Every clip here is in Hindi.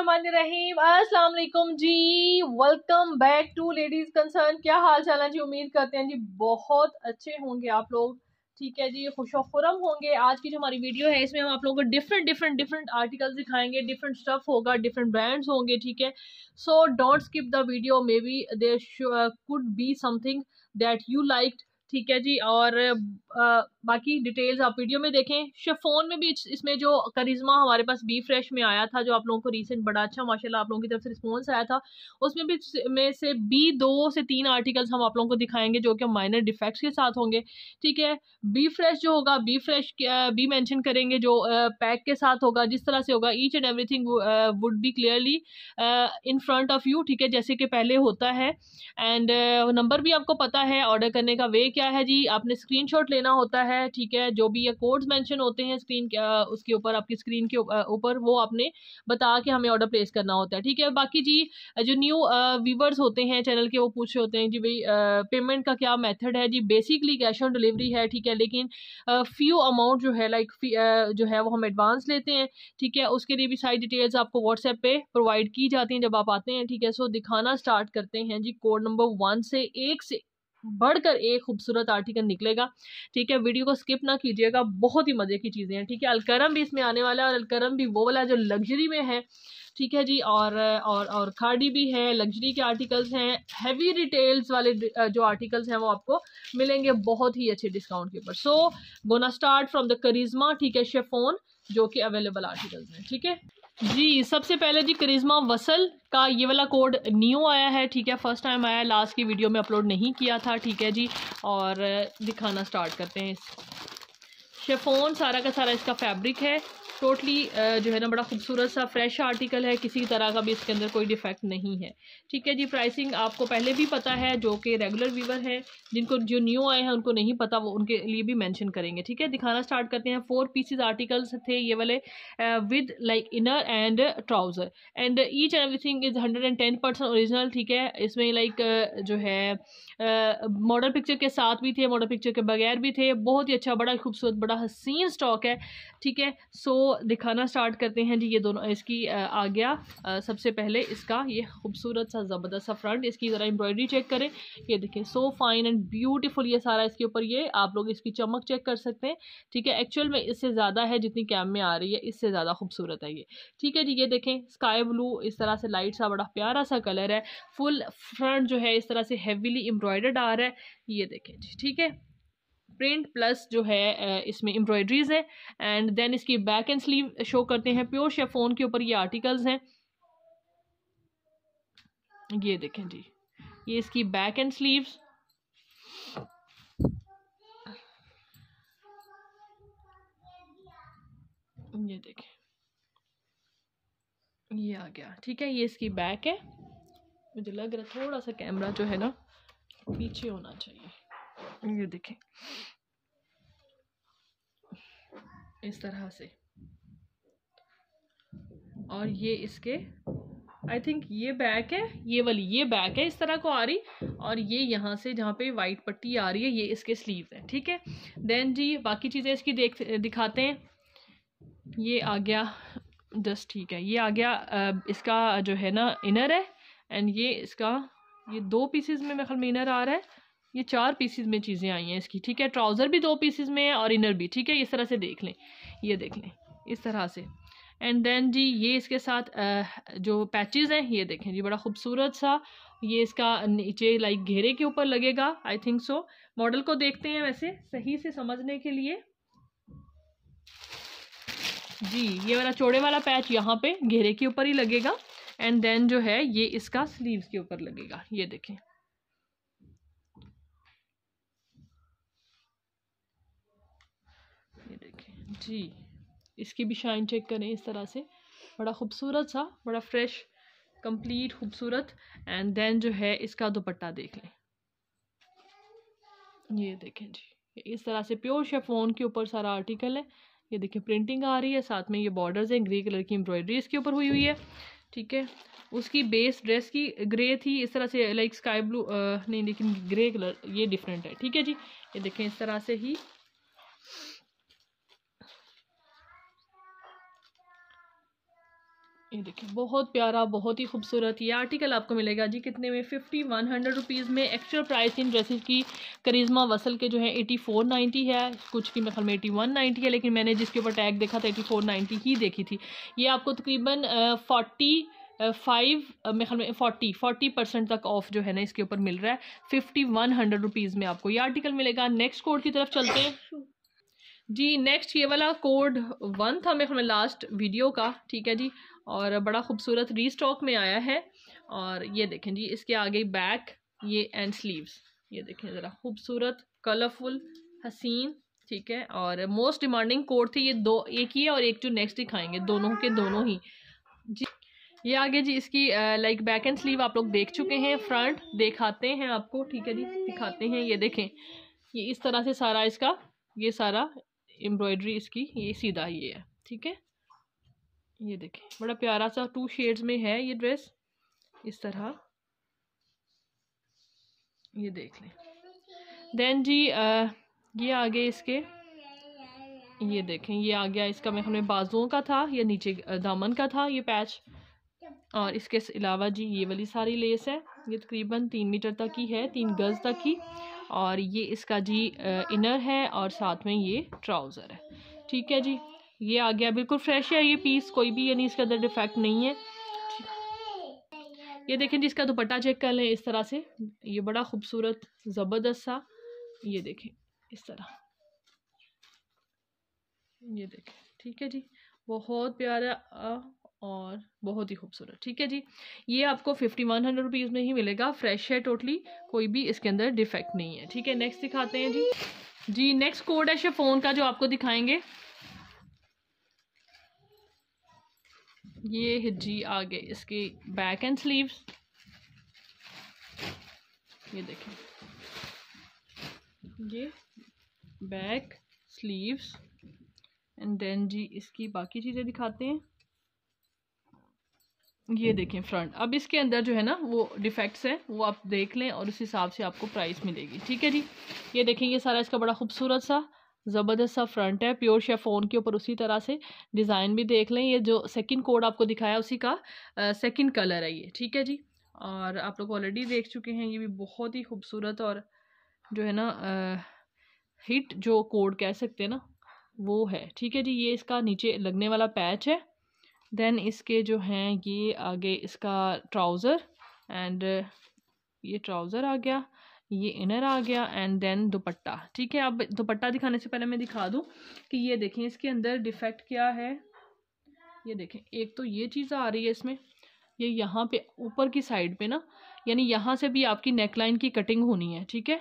अस्सलाम वालेकुम जी welcome back to ladies concern क्या हाल चाल है जी उम्मीद करते हैं जी बहुत अच्छे होंगे आप लोग ठीक है जी खुश खुरम होंगे आज की जो हमारी वीडियो है इसमें हम आप लोगों को डिफरेंट डिफरेंट डिफरेंट आर्टिकल्स दिखाएंगे डिफरेंट स्टफ होगा डिफरेंट ब्रांड्स होंगे ठीक है so don't skip the video maybe there could be something that you like ठीक है जी और uh, बाकी डिटेल्स आप वीडियो में देखें शेफोन में भी इसमें जो करिश्मा हमारे पास बी फ्रेश में आया था जो आप लोगों को रिसेंट बड़ा अच्छा माशाल्लाह आप लोगों की तरफ से रिस्पॉन्स आया था उसमें भी में से बी दो से तीन आर्टिकल्स हम आप लोगों को दिखाएंगे जो कि माइनर डिफेक्ट्स के साथ होंगे ठीक है बी फ्रेश जो होगा बी फ्रेश बी मैंशन करेंगे जो पैक के साथ होगा जिस तरह से होगा each and thing would be clearly in front of you ठीक है जैसे कि पहले होता है एंड नंबर भी आपको पता है ऑर्डर करने का वे क्या है जी आपने स्क्रीन लेना होता है है ठीक है जो भी ये कोड्स मेंशन होते हैं स्क्रीन उसके ऊपर आपकी स्क्रीन के ऊपर वो आपने बता के हमें ऑर्डर प्लेस करना होता है ठीक है बाकी जी जो न्यू व्यूवर्स होते हैं चैनल के वो पूछ रहे होते हैं जी भाई पेमेंट का क्या मेथड है जी बेसिकली कैश ऑन डिलीवरी है ठीक है लेकिन फ्यू अमाउंट जो है लाइक जो है वो हम एडवांस लेते हैं ठीक है उसके लिए भी सारी डिटेल्स आपको व्हाट्सएप पे प्रोवाइड की जाती हैं जब आप आते हैं ठीक है सो दिखाना स्टार्ट करते हैं जी कोड नंबर वन से एक से बढ़कर एक खूबसूरत आर्टिकल निकलेगा ठीक है वीडियो को स्किप ना कीजिएगा बहुत ही मज़े की चीज़ें हैं ठीक है अलकरम भी इसमें आने वाला है और अलकरम भी वो वाला जो लग्जरी में है ठीक है जी और और और खाड़ी भी है लग्जरी के आर्टिकल्स हैं हैवी रिटेल्स वाले जो आर्टिकल्स हैं वो आपको मिलेंगे बहुत ही अच्छे डिस्काउंट के ऊपर so gonna start from the Charizma ठीक है शेफोन जो कि अवेलेबल आर्टिकल्स हैं ठीक है जी सबसे पहले जी करिश्मा वसल का ये वाला कोड न्यू आया है ठीक है फर्स्ट टाइम आया लास्ट की वीडियो में अपलोड नहीं किया था ठीक है जी और दिखाना स्टार्ट करते हैं शेफोन सारा का सारा इसका फैब्रिक है टोटली uh, जो है ना बड़ा खूबसूरत सा फ्रेश आर्टिकल है किसी तरह का भी इसके अंदर कोई डिफेक्ट नहीं है ठीक है जी प्राइसिंग आपको पहले भी पता है जो कि रेगुलर व्यूवर है जिनको जो न्यू आए हैं उनको नहीं पता वो उनके लिए भी मैंशन करेंगे ठीक है दिखाना स्टार्ट करते हैं फोर पीसीज आर्टिकल्स थे ये वाले with like inner and trouser and each everything is hundred and ten percent original ठीक है इसमें लाइक like, uh, जो है मॉडल पिक्चर के साथ भी थे मॉडल पिक्चर के बगैर भी थे बहुत ही अच्छा बड़ा खूबसूरत बड़ा हसीन स्टॉक है ठीक है सो दिखाना स्टार्ट करते हैं जी ये दोनों इसकी आ गया सबसे पहले इसका ये खूबसूरत सा ज़बरदस्त सा फ्रंट इसकी ज़रा एम्ब्रॉयडरी चेक करें ये देखें सो फाइन एंड ब्यूटीफुल ये सारा इसके ऊपर ये आप लोग इसकी चमक चेक कर सकते हैं ठीक है एक्चुअल में इससे ज़्यादा है जितनी कैम में आ रही है इससे ज़्यादा खूबसूरत है ये ठीक है जी ये देखें स्काई ब्लू इस तरह से लाइट सा बड़ा प्यारा सा कलर है फुल फ्रंट जो है इस तरह से हैवीली एम्ब्रॉय एम्ब्रॉयडर्ड आ रहा है ये देखें जी ठीक है प्रिंट प्लस जो है इसमें एम्ब्रॉयडरीज है एंड देन इसकी बैक एंड स्लीव शो करते हैं प्योर शेफोन के ऊपर ये आर्टिकल्स हैं ये देखें जी ये इसकी बैक एंड स्लीव्स ये देखें ये आ गया ठीक है ये इसकी बैक है मुझे लग रहा थोड़ा सा कैमरा जो है ना पीछे होना चाहिए ये देखें इस तरह से और ये इसके आई थिंक ये बैक है ये वाली ये बैक है इस तरह को आ रही और ये यहाँ से जहाँ पे वाइट पट्टी आ रही है ये इसके स्लीव है ठीक है देन जी बाकी चीज़ें इसकी देख दिखाते हैं ये आ गया जस्ट ठीक है ये आ गया इसका जो है ना इनर है एंड ये इसका ये दो पीसीज में मेरे ख्याल में इनर आ रहा है ये चार पीसीज में चीज़ें आई हैं इसकी ठीक है ट्राउज़र भी दो पीसीज में है और इनर भी ठीक है इस तरह से देख लें ये देख लें इस तरह से एंड देन जी ये इसके साथ जो पैचेज़ हैं ये देखें जी बड़ा खूबसूरत सा ये इसका नीचे लाइक घेरे के ऊपर लगेगा आई थिंक सो मॉडल को देखते हैं वैसे सही से समझने के लिए जी ये वाला चौड़े वाला पैच यहाँ पे घेरे के ऊपर ही लगेगा एंड देन जो है ये इसका स्लीव्स के ऊपर लगेगा ये देखें ये देखें जी इसकी भी शाइन चेक करें इस तरह से बड़ा खूबसूरत सा बड़ा फ्रेश कंप्लीट खूबसूरत एंड देन जो है इसका दुपट्टा देख लें ये देखें जी इस तरह से प्योर शेफोन के ऊपर सारा आर्टिकल है ये देखिए प्रिंटिंग आ रही है साथ में ये बॉर्डर्स हैं ग्रे कलर की एम्ब्रॉयडरी इसके ऊपर हुई हुई है ठीक है उसकी बेस ड्रेस की ग्रे थी इस तरह से लाइक स्काई ब्लू नहीं लेकिन ग्रे कलर ये डिफरेंट है ठीक है जी ये देखें इस तरह से ही ये देखिए बहुत प्यारा बहुत ही खूबसूरत ये आर्टिकल आपको मिलेगा जी कितने में फिफ्टी वन हंड्रेड रुपीज़ में एक्चुअल प्राइस इन ड्रेसेस की करिश्मा वसल के जो है एटी फोर नाइन्टी है कुछ की मेरे में एटी वन नाइन्टी है लेकिन मैंने जिसके ऊपर टैग देखा था एटी फोर नाइन्टी ही देखी थी ये आपको तकरीबन फोर्टी फाइव मेरे ख्याल में फोर्टी फोर्टी परसेंट तक ऑफ जो है ना इसके ऊपर मिल रहा है फिफ्टी वन हंड्रेड रुपीज़ में आपको ये आर्टिकल मिलेगा नेक्स्ट कोड की तरफ चलते हैं जी नेक्स्ट ये वाला कोड वन था मेरे ख्याल में लास्ट वीडियो का ठीक है जी और बड़ा खूबसूरत रीस्टॉक में आया है और ये देखें जी इसके आगे बैक ये एंड स्लीव्स ये देखें ज़रा खूबसूरत कलरफुल हसीन ठीक है और मोस्ट डिमांडिंग कोड थी ये दो एक ही है और एक टू नेक्स्ट दिखाएंगे दोनों के दोनों ही जी ये आगे जी इसकी लाइक बैक एंड स्लीव आप लोग देख चुके हैं फ्रंट दिखाते हैं आपको ठीक है जी दिखाते हैं ये देखें ये इस तरह से सारा इसका ये सारा एम्ब्रॉयडरी इसकी ये सीधा ही है ठीक है ये देखें बड़ा प्यारा सा टू शेड्स में है ये ड्रेस इस तरह ये देख लें देन जी आ, ये आगे इसके ये देखें ये आ गया इसका मैं हमने बाजुओं का था या नीचे दामन का था ये पैच और इसके अलावा जी ये वाली सारी लेस है ये तकरीबन तीन मीटर तक की है तीन गज़ तक की और ये इसका जी इनर है और साथ में ये ट्राउज़र है ठीक है जी ये आ गया बिल्कुल फ्रेश है ये पीस कोई भी यानी इसके अंदर डिफेक्ट नहीं है ये देखें जिसका दुपट्टा चेक कर लें इस तरह से ये बड़ा खूबसूरत ज़बरदस्त सा ये देखें इस तरह ये देखें ठीक है जी बहुत प्यारा और बहुत ही खूबसूरत ठीक है जी ये आपको फिफ्टी वन हंड्रेड रुपीज़ में ही मिलेगा फ्रेश है टोटली कोई भी इसके अंदर डिफेक्ट नहीं है ठीक है नेक्स्ट दिखाते हैं जी जी नेक्स्ट कोड है शेफोन का जो आपको दिखाएंगे ये है जी आगे इसके बैक एंड स्लीव्स ये देखें ये बैक स्लीव्स एंड देन जी इसकी बाकी चीज़ें दिखाते हैं ये देखें फ्रंट अब इसके अंदर जो है ना वो डिफेक्ट्स है वो आप देख लें और उस हिसाब से आपको प्राइस मिलेगी ठीक है जी ये देखें ये सारा इसका बड़ा खूबसूरत सा ज़बरदस्त सा फ्रंट है प्योर शेफोन के ऊपर उसी तरह से डिज़ाइन भी देख लें ये जो सेकंड कोड आपको दिखाया उसी का सेकंड कलर है ये ठीक है जी और आप लोग ऑलरेडी देख चुके हैं ये भी बहुत ही खूबसूरत और जो है ना आ, हिट जो कोड कह सकते हैं ना वो है ठीक है जी ये इसका नीचे लगने वाला पैच है देन इसके जो हैं ये आगे इसका ट्राउज़र एंड ये ट्राउज़र आ गया ये इनर आ गया एंड देन दुपट्टा ठीक है अब दुपट्टा दिखाने से पहले मैं दिखा दूँ कि ये देखें इसके अंदर डिफेक्ट क्या है ये देखें एक तो ये चीज़ आ रही है इसमें ये यहाँ पे ऊपर की साइड पे ना यानी यहाँ से भी आपकी नेक लाइन की कटिंग होनी है ठीक है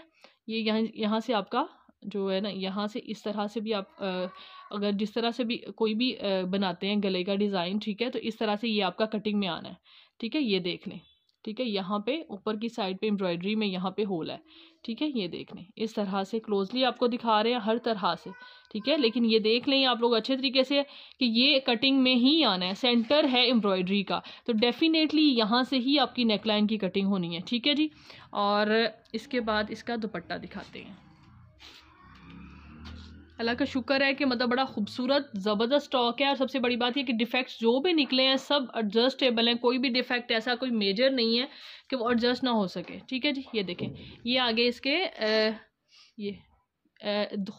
ये यहाँ यहाँ से आपका जो है ना यहाँ से इस तरह से भी आप अगर जिस तरह से भी कोई भी बनाते हैं गले का डिज़ाइन ठीक है तो इस तरह से ये आपका कटिंग में आना है ठीक है ये देख लें ठीक है यहाँ पे ऊपर की साइड पे एम्ब्रॉयडरी में यहाँ पे होल है ठीक है ये देख लें इस तरह से क्लोजली आपको दिखा रहे हैं हर तरह से ठीक है लेकिन ये देख लें आप लोग अच्छे तरीके से कि ये कटिंग में ही आना है सेंटर है एम्ब्रॉयडरी का तो डेफिनेटली यहाँ से ही आपकी नेकलाइन की कटिंग होनी है ठीक है जी और इसके बाद इसका दुपट्टा दिखाते हैं अल्लाह का शुक्र है कि मतलब बड़ा खूबसूरत ज़बरदस्त स्टॉक है और सबसे बड़ी बात यह कि डिफेक्ट्स जो भी निकले हैं सब एडजस्टेबल हैं कोई भी डिफेक्ट ऐसा कोई मेजर नहीं है कि वो एडजस्ट ना हो सके ठीक है जी ये देखें ये आगे इसके आ, ये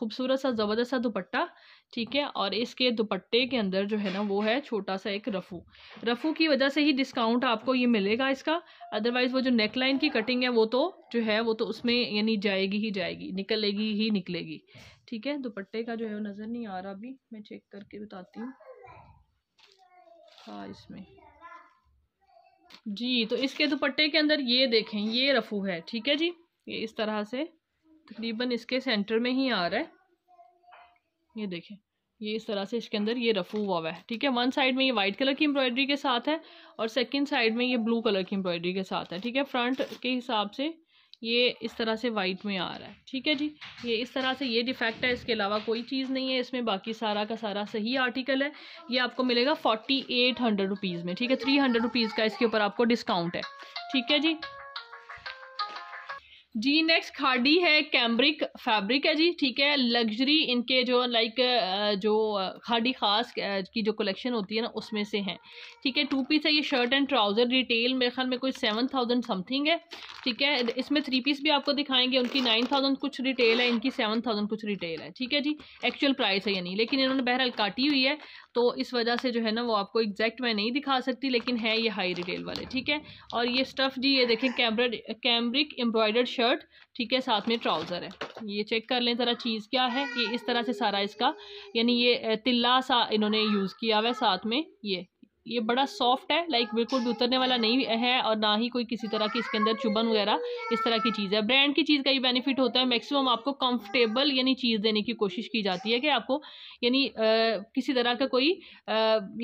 खूबसूरत सा ज़बरदस्त सा दुपट्टा ठीक है और इसके दुपट्टे के अंदर जो है ना वो है छोटा सा एक रफ़ू रफ़ू की वजह से ही डिस्काउंट आपको ये मिलेगा इसका अदरवाइज़ वो जो नेक लाइन की कटिंग है वो तो जो है वो तो उसमें यानी जाएगी ही जाएगी निकलेगी ही निकलेगी ठीक है दुपट्टे का जो है वो नज़र नहीं आ रहा अभी मैं चेक करके बताती हूँ हाँ इसमें जी तो इसके दुपट्टे के अंदर ये देखें ये रफ़ू है ठीक है जी ये इस तरह से तकरीबन इसके सेंटर में ही आ रहा है ये देखें ये इस तरह से इसके अंदर ये रफू हुआ है ठीक है वन साइड में ये वाइट कलर की एम्ब्रॉयडरी के साथ है और सेकंड साइड में ये ब्लू कलर की एम्ब्रॉयडरी के साथ है ठीक है फ्रंट के हिसाब से ये इस तरह से वाइट में आ रहा है ठीक है जी ये इस तरह से ये डिफेक्ट है इसके अलावा कोई चीज़ नहीं है इसमें बाकी सारा का सारा सही आर्टिकल है ये आपको मिलेगा फोर्टी एट हंड्रेड रुपीज़ में ठीक है थ्री हंड्रेड रुपीज़ का इसके ऊपर आपको डिस्काउंट है ठीक है जी जी नेक्स्ट खाडी है कैम्ब्रिक फैब्रिक है जी ठीक है लग्जरी इनके जो लाइक जो खाडी खास की जो कलेक्शन होती है ना उसमें से हैं ठीक है टू पीस है ये शर्ट एंड ट्राउज़र रिटेल मेरे ख्याल में कोई सेवन थाउजेंड समथिंग है ठीक है इसमें थ्री पीस भी आपको दिखाएंगे उनकी नाइन थाउजेंड कुछ रिटेल है इनकी सेवन थाउजेंड कुछ रिटेल है ठीक है जी एक्चुअल प्राइस है यानी लेकिन इन्होंने बहरहाल काटी हुई है तो इस वजह से जो है ना वो आपको एग्जैक्ट मैं नहीं दिखा सकती लेकिन है ये हाई रिटेल वाले ठीक है और ये स्टफ़ जी ये देखें कैम्ब्रड कैम्ब्रिक एम्ब्रॉयडर्ड शर्ट ठीक है साथ में ट्राउज़र है ये चेक कर लें ज़रा चीज़ क्या है ये इस तरह से सारा इसका यानी ये तिल्ला सा इन्होंने यूज़ किया हुआ है साथ में ये ये बड़ा सॉफ्ट है लाइक बिल्कुल भी उतरने वाला नहीं है और ना ही कोई किसी तरह की इसके अंदर चुभन वगैरह इस तरह की चीज़ है ब्रांड की चीज़ का ये बेनिफिट होता है मैक्सिमम आपको कंफर्टेबल यानी चीज़ देने की कोशिश की जाती है कि आपको यानी किसी तरह का कोई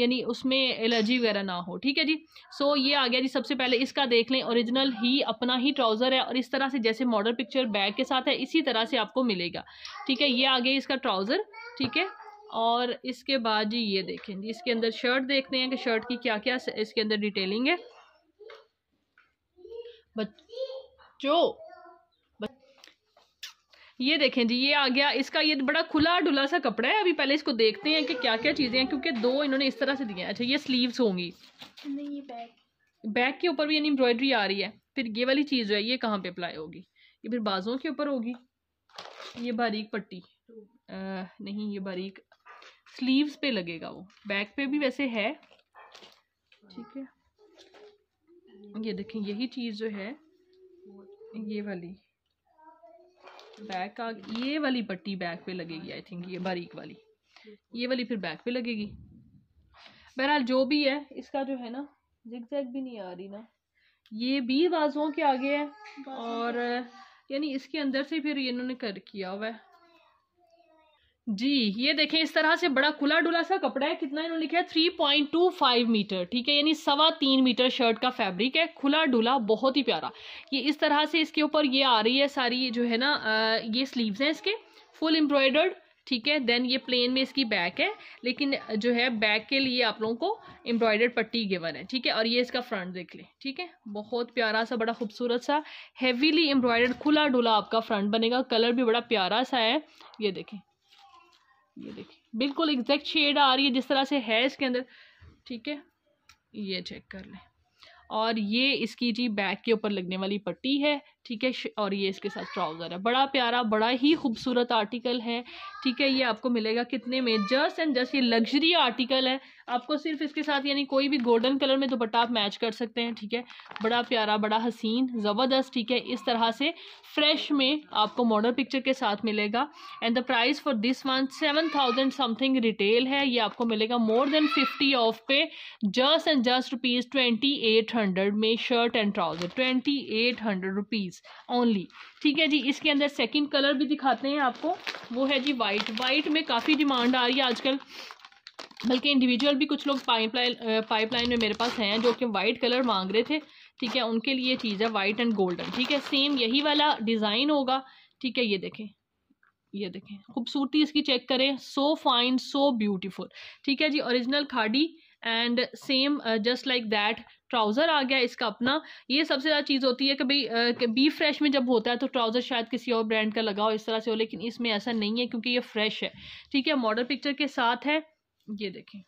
यानी उसमें एलर्जी वगैरह ना हो ठीक है जी सो ये आ गया जी सबसे पहले इसका देख लें ओरिजिनल ही अपना ही ट्राउज़र है और इस तरह से जैसे मॉडल पिक्चर बैग के साथ है इसी तरह से आपको मिलेगा ठीक है ये आ गया इसका ट्राउज़र ठीक है और इसके बाद जी ये देखें जी इसके अंदर शर्ट देखते हैं कि शर्ट की क्या क्या इसके अंदर डिटेलिंग है बच्चो ये देखें जी ये आ गया इसका ये बड़ा खुला डुला सा कपड़ा है अभी पहले इसको देखते हैं कि क्या क्या चीज़ें हैं क्योंकि दो इन्होंने इस तरह से दिए हैं अच्छा ये स्लीव्स होंगी नहीं ये बैक बैग के ऊपर भी यानी एम्ब्रॉयडरी आ रही है फिर ये वाली चीज़ जो है ये कहाँ पे अप्लाई होगी ये फिर बाजों के ऊपर होगी ये बारीक पट्टी नहीं ये बारीक स्लीव्स पे लगेगा वो बैक पे भी वैसे है ठीक है ये देखें यही चीज़ जो है ये वाली बैक ये वाली पट्टी बैक पे लगेगी आई थिंक ये बारीक वाली ये वाली फिर बैक पे लगेगी बहरहाल जो भी है इसका जो है ना जिग भी नहीं आ रही ना ये भी बाजुओं के आगे है और यानी इसके अंदर से फिर इन्होंने कर किया हुआ है जी ये देखें इस तरह से बड़ा खुला डुला सा कपड़ा है कितना इन्होंने लिखा है three point two five meter ठीक है यानी सवा तीन मीटर शर्ट का फैब्रिक है खुला डुला बहुत ही प्यारा ये इस तरह से इसके ऊपर ये आ रही है सारी जो है ना ये स्लीव्स हैं इसके फुल एम्ब्रॉयडर्ड ठीक है देन ये प्लेन में इसकी बैक है लेकिन जो है बैक के लिए आप लोगों को एम्ब्रॉयडर्ड पट्टी गिवन है ठीक है और ये इसका फ्रंट देख लें ठीक है बहुत प्यारा सा बड़ा खूबसूरत सा हैवीली एम्ब्रॉयडर्ड खुला डुला आपका फ्रंट बनेगा कलर भी बड़ा प्यारा सा है ये देखें ये देखिए बिल्कुल एग्जैक्ट शेड आ रही है जिस तरह से है इसके अंदर ठीक है ये चेक कर लें और ये इसकी जी बैक के ऊपर लगने वाली पट्टी है ठीक है और ये इसके साथ ट्राउज़र है बड़ा प्यारा बड़ा ही खूबसूरत आर्टिकल है ठीक है ये आपको मिलेगा कितने में जस्ट एंड जस्ट ये लग्जरी आर्टिकल है आपको सिर्फ इसके साथ यानी कोई भी गोल्डन कलर में दुपट्टा आप मैच कर सकते हैं ठीक है बड़ा प्यारा बड़ा हसीन ज़बरदस्त ठीक है इस तरह से फ्रेश में आपको मॉडल पिक्चर के साथ मिलेगा and the price for this one seven thousand something retail है ये आपको मिलेगा मोर देन फिफ्टी ऑफ पे just and just rupees twenty eight hundred में shirt and trouser twenty eight hundred rupees size only ठीक है जी इसके अंदर सेकंड कलर भी दिखाते हैं आपको वो है जी वाइट वाइट में काफ़ी डिमांड आ रही है आजकल बल्कि इंडिविजुअल भी कुछ लोग पाइपलाइन पाइपलाइन में मेरे पास हैं जो कि वाइट कलर मांग रहे थे ठीक है उनके लिए ये चीज़ है वाइट एंड गोल्डन ठीक है सेम यही वाला डिज़ाइन होगा ठीक है ये देखें ये देखें खूबसूरती इसकी चेक करें सो फाइन सो ब्यूटीफुल ठीक है जी original Khaadi and same just like that trouser आ गया इसका अपना ये सबसे ज़्यादा चीज़ होती है कि भाई बी फ्रेश में जब होता है तो ट्राउज़र शायद किसी और ब्रांड का लगाओ इस तरह से हो लेकिन इसमें ऐसा नहीं है क्योंकि ये फ्रेश है ठीक है मॉडल पिक्चर के साथ है ये देखें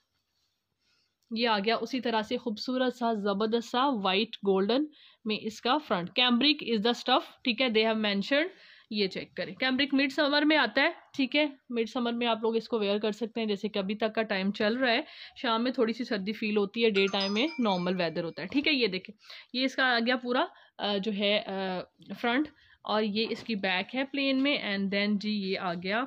ये आ गया उसी तरह से खूबसूरत सा ज़बरदस्त सा वाइट गोल्डन में इसका front cambric is the stuff ठीक है दे हैव मैंशनड ये चेक करें कैम्ब्रिक मिड समर में आता है ठीक है मिड समर में आप लोग इसको वेयर कर सकते हैं जैसे कि अभी तक का टाइम चल रहा है शाम में थोड़ी सी सर्दी फील होती है डे टाइम में नॉर्मल वेदर होता है ठीक है ये देखें ये इसका आ गया पूरा जो है फ्रंट और ये इसकी बैक है प्लेन में एंड देन जी ये आ गया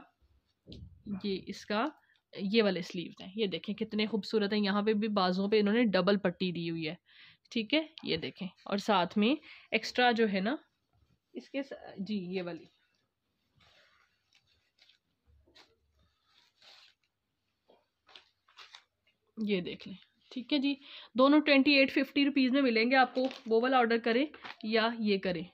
ये इसका ये वाले स्लीव हैं ये देखें कितने खूबसूरत हैं यहाँ पे भी बाजों पे इन्होंने डबल पट्टी दी हुई है ठीक है ये देखें और साथ में एक्स्ट्रा जो है ना इसके जी ये वाली ये देख लें ठीक है जी दोनों ट्वेंटी एट फिफ्टी रुपीज़ में मिलेंगे आपको वो वाला ऑर्डर करें या ये करें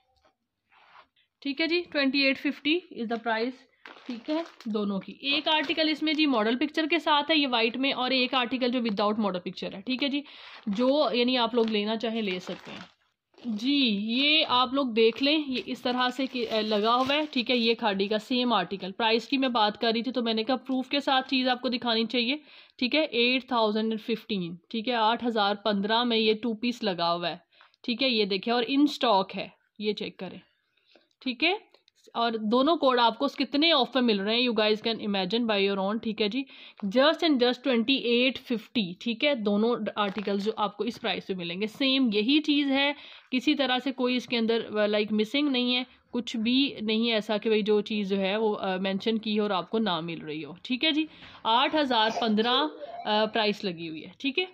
ठीक है जी twenty eight fifty is the price ठीक है दोनों की एक आर्टिकल इसमें जी मॉडल पिक्चर के साथ है ये वाइट में और एक आर्टिकल जो विदाउट मॉडल पिक्चर है ठीक है जी जो यानी आप लोग लेना चाहें ले सकते हैं जी ये आप लोग देख लें ये इस तरह से लगा हुआ है ठीक है ये खाड़ी का सेम आर्टिकल प्राइस की मैं बात कर रही थी तो मैंने कहा प्रूफ के साथ चीज़ आपको दिखानी चाहिए ठीक है एट थाउजेंड एंड फिफ्टीन ठीक है आठ हज़ार पंद्रह में ये टू पीस लगा हुआ है ठीक है ये देखिए और इन स्टॉक है ये चेक करें ठीक है और दोनों कोड आपको कितने ऑफर मिल रहे हैं you guys can imagine buy your own ठीक है जी just and just twenty eight fifty ठीक है दोनों आर्टिकल्स जो आपको इस प्राइस पे मिलेंगे सेम यही चीज़ है किसी तरह से कोई इसके अंदर लाइक uh, मिसिंग नहीं है कुछ भी नहीं ऐसा कि भाई जो चीज़ जो है वो मेंशन uh, की हो और आपको ना मिल रही हो ठीक है जी आठ हज़ार पंद्रह प्राइस uh, लगी हुई है ठीक है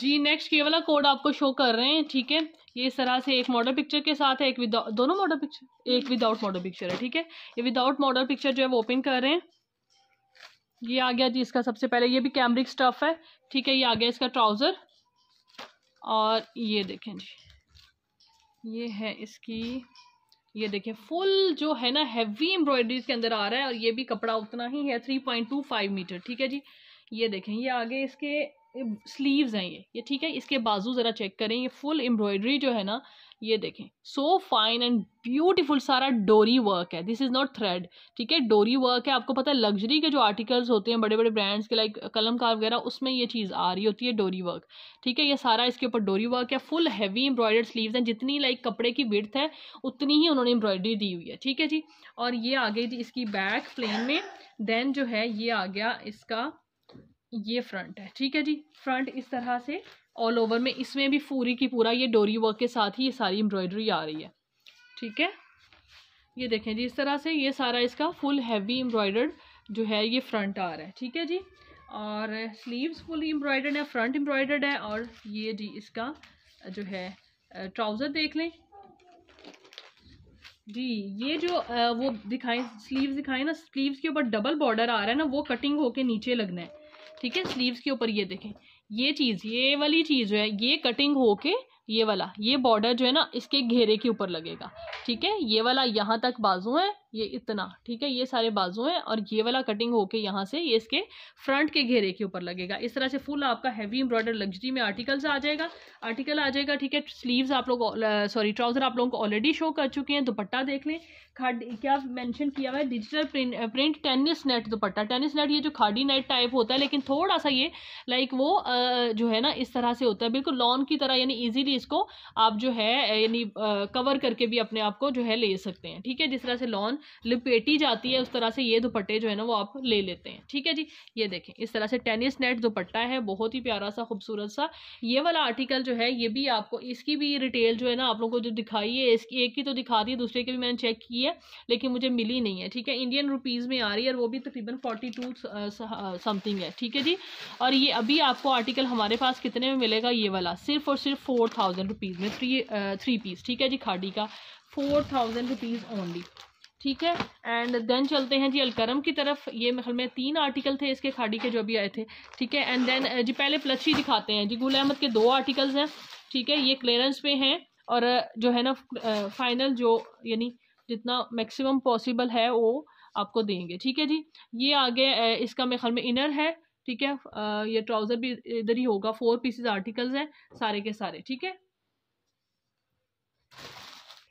जी नेक्स्ट ये वाला कोड आपको शो कर रहे हैं ठीक है ये इस तरह से एक मॉडल पिक्चर के साथ है एक विदाउट दोनों मॉडल पिक्चर एक विदाउट मॉडल पिक्चर है ठीक है ये विदाउट मॉडल पिक्चर जो है वो ओपन कर रहे हैं ये आ गया जी इसका सबसे पहले ये भी कैमरिक स्टफ है ठीक है ये आ गया इसका ट्राउज़र और ये देखें जी ये है इसकी ये देखें फुल जो है ना हैवी एम्ब्रॉयडरीज के अंदर आ रहा है और ये भी कपड़ा उतना ही है three point two five meter ठीक है जी ये देखें ये आगे इसके स्लीव्स हैं ये ये ठीक है इसके बाजू ज़रा चेक करें ये फुल एम्ब्रॉयडरी जो है ना ये देखें सो फाइन एंड ब्यूटीफुल सारा डोरी वर्क है दिस इज़ नॉट थ्रेड ठीक है डोरी वर्क है आपको पता है लग्जरी के जो आर्टिकल्स होते हैं बड़े बड़े ब्रांड्स के लाइक कलमकार वगैरह उसमें ये चीज़ आ रही होती है डोरी वर्क ठीक है ये सारा इसके ऊपर डोरी वर्क है फुल हैवी एम्ब्रॉयडर्ड स्लीव्स हैं जितनी लाइक कपड़े की विर्थ है उतनी ही उन्होंने एम्ब्रॉयडरी दी हुई है ठीक है जी और ये आ गई जी इसकी बैक प्लेन में देन जो है ये आ गया इसका ये फ्रंट है ठीक है जी फ्रंट इस तरह से ऑल ओवर में इसमें भी पूरी की पूरा ये डोरी वर्क के साथ ही ये सारी एम्ब्रॉयडरी आ रही है ठीक है ये देखें जी इस तरह से ये सारा इसका फुल हैवी एम्ब्रॉयडर्ड जो है ये फ्रंट आ रहा है ठीक है जी और स्लीव्स फुल एम्ब्रॉयडर्ड है फ्रंट एम्ब्रॉयडर्ड है और ये जी इसका जो है ट्राउज़र देख लें जी ये जो वो दिखाएं स्लीव्स दिखाएं ना स्लीव्स के ऊपर डबल बॉर्डर आ रहा है ना वो कटिंग होके नीचे लगना है ठीक है स्लीव्स के ऊपर ये देखें ये चीज़ ये वाली चीज़ जो है ये कटिंग होके ये वाला ये बॉर्डर जो है ना इसके घेरे के ऊपर लगेगा ठीक है ये वाला यहाँ तक बाजू है ये इतना ठीक है ये सारे बाजू हैं और ये वाला कटिंग होके यहाँ से ये इसके फ्रंट के घेरे के ऊपर लगेगा इस तरह से फुल आपका हैवी एम्ब्रॉयडर लग्जरी में आर्टिकल्स आ जाएगा आर्टिकल आ जाएगा ठीक है स्लीव्स आप लोग सॉरी ट्राउजर आप लोगों को ऑलरेडी शो कर चुके हैं दुपट्टा देख लें खाडी क्या मैंशन किया हुआ है डिजिटल प्रिंट टेनिस नेट दुपट्टा टेनिस नेट ये जो खाडी नेट टाइप होता है लेकिन थोड़ा सा ये लाइक वो जो है ना इस तरह से होता है बिल्कुल लॉन की तरह यानी ईजिली इसको आप जो है यानी कवर करके भी अपने आप को जो है ले सकते हैं ठीक है जिस तरह से लॉन लपेटी जाती है उस तरह से ये दुपट्टे जो है ना वो आप ले लेते हैं ठीक है जी ये देखें इस तरह से टेनिस नेट दुपट्टा है बहुत ही प्यारा सा खूबसूरत सा ये वाला आर्टिकल जो है ये भी आपको इसकी भी रिटेल जो है ना आप लोगों को जो दिखाई है इसकी एक की तो दिखा दी दूसरे की भी मैंने चेक की है लेकिन मुझे मिली नहीं है ठीक है इंडियन रुपीज़ में आ रही है और वो भी तकरीबन फोर्टी टू समथिंग है ठीक है जी और ये अभी आपको आर्टिकल हमारे पास कितने में मिलेगा ये वाला सिर्फ और सिर्फ फोर थाउजेंड रुपीज़ में थ्री थ्री पीस ठीक है जी खाड़ी का फोर थाउजेंड रुपीज़ ओनली ठीक है एंड देन चलते हैं जी अलकरम की तरफ ये महल में तीन आर्टिकल थे इसके खाड़ी के जो भी आए थे ठीक है एंड देन जी पहले प्लची दिखाते हैं जी गुल अहमद के दो आर्टिकल्स हैं ठीक है ये क्लियरेंस पे हैं और जो है ना फाइनल जो यानी जितना मैक्सिमम पॉसिबल है वो आपको देंगे ठीक है जी ये आगे इसका मेरे ख्याल में इनर है ठीक है ये ट्राउज़र भी इधर ही होगा फोर पीसेज आर्टिकल्स हैं सारे के सारे ठीक है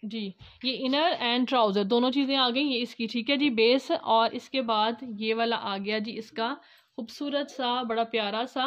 जी ये इनर एंड ट्राउज़र दोनों चीज़ें आ गई ये इसकी ठीक है जी बेस और इसके बाद ये वाला आ गया जी इसका खूबसूरत सा बड़ा प्यारा सा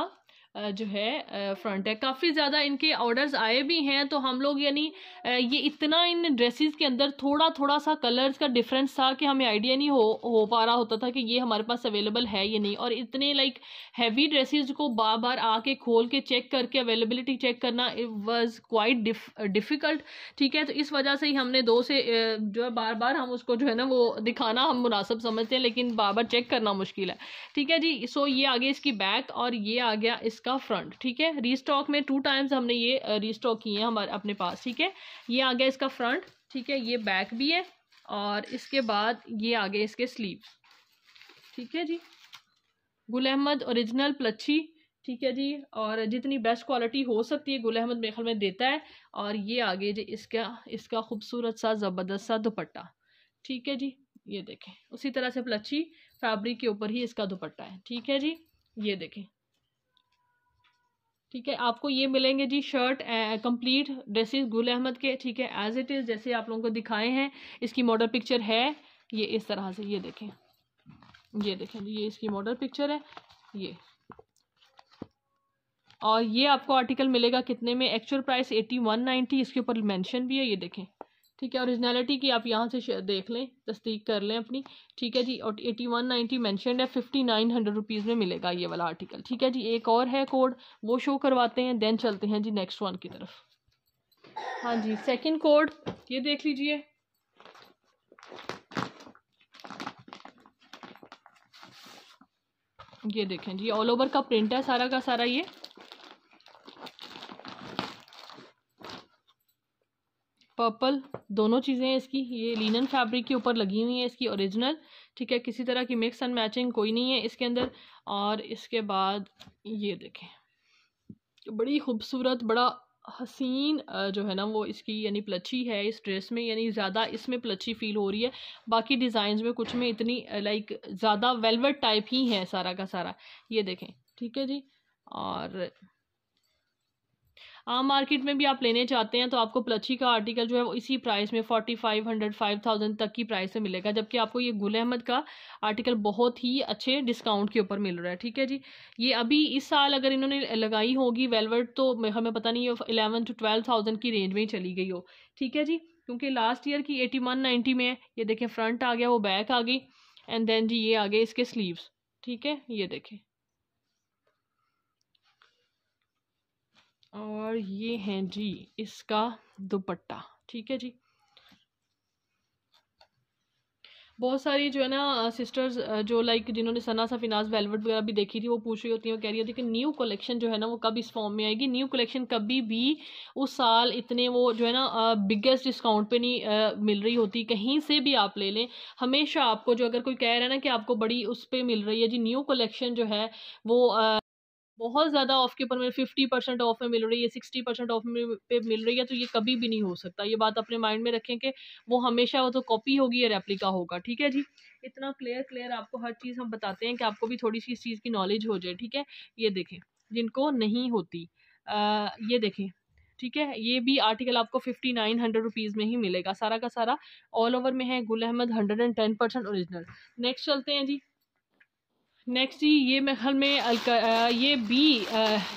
जो है फ्रंट है काफ़ी ज़्यादा इनके ऑर्डर्स आए भी हैं तो हम लोग यानी ये इतना इन ड्रेसेस के अंदर थोड़ा थोड़ा सा कलर्स का डिफरेंस था कि हमें आइडिया नहीं हो हो पा रहा होता था कि ये हमारे पास अवेलेबल है या नहीं और इतने लाइक हैवी ड्रेसेस को बार बार आके खोल के चेक करके अवेलेबिलिटी चेक करना वॉज क्वाइट डिफ़िकल्ट ठीक है तो इस वजह से ही हमने दो से जो है बार बार हम उसको जो है ना वो दिखाना हम मुनासब समझते हैं लेकिन बार बार चेक करना मुश्किल है ठीक है जी सो ये आ गया इसकी बैक और ये आ गया इस इसका फ्रंट ठीक है रीस्टॉक में टू टाइम्स हमने ये रीस्टॉक किए हैं हमारे अपने पास ठीक है ये आ गया इसका फ्रंट ठीक है ये बैक भी है और इसके बाद ये आ गए इसके स्लीव ठीक है जी गुल अहमद औरिजिनल प्लच्छी ठीक है जी और जितनी बेस्ट क्वालिटी हो सकती है गुल अहमद मेखल में देता है और ये आगे जी इसका इसका खूबसूरत सा ज़बरदस्त सा दुपट्टा ठीक है जी ये देखें उसी तरह से प्लच्छी फैब्रिक के ऊपर ही इसका दुपट्टा है ठीक है जी ये देखें ठीक है आपको ये मिलेंगे जी शर्ट कंप्लीट ड्रेसेस गुल अहमद के ठीक है एज इट इज़ जैसे आप लोगों को दिखाए हैं इसकी मॉडल पिक्चर है ये इस तरह से ये देखें ये देखें ये इसकी मॉडल पिक्चर है ये और ये आपको आर्टिकल मिलेगा कितने में actual price eighty one ninety इसके ऊपर मेंशन भी है ये देखें ठीक है ओरिजिनलिटी की आप यहाँ से देख लें तस्दीक कर लें अपनी ठीक है जी और एटी वन नाइन्टी मैंशनड है फिफ्टी नाइन हंड्रेड रुपीज़ में मिलेगा ये वाला आर्टिकल ठीक है जी एक और है कोड वो शो करवाते हैं देन चलते हैं जी नेक्स्ट वन की तरफ हाँ जी सेकेंड कोड ये देख लीजिए ये देखें जी ऑल ओवर का प्रिंट है सारा का सारा ये पर्पल दोनों चीज़ें हैं इसकी ये लिनन फैब्रिक के ऊपर लगी हुई है इसकी ओरिजिनल ठीक है किसी तरह की मिक्स एंड मैचिंग कोई नहीं है इसके अंदर और इसके बाद ये देखें बड़ी खूबसूरत बड़ा हसीन जो है ना वो इसकी यानी प्लची है इस ड्रेस में यानी ज़्यादा इसमें प्लची फील हो रही है बाकी डिज़ाइन में कुछ में इतनी लाइक ज़्यादा वेलवेट टाइप ही है सारा का सारा ये देखें ठीक है जी और आम मार्केट में भी आप लेने चाहते हैं तो आपको प्लची का आर्टिकल जो है वो इसी प्राइस में forty five hundred five thousand तक की प्राइस में मिलेगा जबकि आपको ये गुल अहमद का आर्टिकल बहुत ही अच्छे डिस्काउंट के ऊपर मिल रहा है ठीक है जी ये अभी इस साल अगर इन्होंने लगाई होगी वेलवर्ट तो हमें पता नहीं है इलेवन टू ट्वेल्व थाउजेंड की रेंज में ही चली गई हो ठीक है जी क्योंकि लास्ट ईयर की एटी वन नाइन्टी में है ये देखें फ्रंट आ गया वो बैक आ गई एंड देन जी ये आ गए इसके स्लीव्स ठीक है ये देखें और ये है जी इसका दुपट्टा ठीक है जी बहुत सारी जो है ना सिस्टर्स जो लाइक जिन्होंने सना सफिनाज वेलवेट वगैरह भी देखी थी वो पूछ रही होती हैं वो कह रही होती है कि न्यू कलेक्शन जो है ना वो कब इस फॉर्म में आएगी न्यू कलेक्शन कभी भी उस साल इतने वो जो है ना बिगेस्ट डिस्काउंट पे नहीं आ, मिल रही होती कहीं से भी आप ले लें हमेशा आपको जो अगर कोई कह रहा है ना कि आपको बड़ी उस पर मिल रही है जी न्यू कलेक्शन जो है वो आ, बहुत ज़्यादा ऑफ के ऊपर में फिफ्टी परसेंट ऑफ में मिल रही है सिक्सटी परसेंट ऑफ में पे मिल रही है तो ये कभी भी नहीं हो सकता ये बात अपने माइंड में रखें कि वो हमेशा वो तो कॉपी होगी या रेप्लिका होगा ठीक है जी इतना क्लियर क्लियर आपको हर चीज़ हम बताते हैं कि आपको भी थोड़ी सी इस चीज़ की नॉलेज हो जाए ठीक है ये देखें जिनको नहीं होती आ, ये देखें ठीक है ये भी आर्टिकल आपको फिफ्टी नाइन हंड्रेड रुपीज़ में ही मिलेगा सारा का सारा ऑल ओवर में है Gul Ahmed hundred and ten percent original next चलते हैं जी नेक्स्ट जी ये महल में ये बी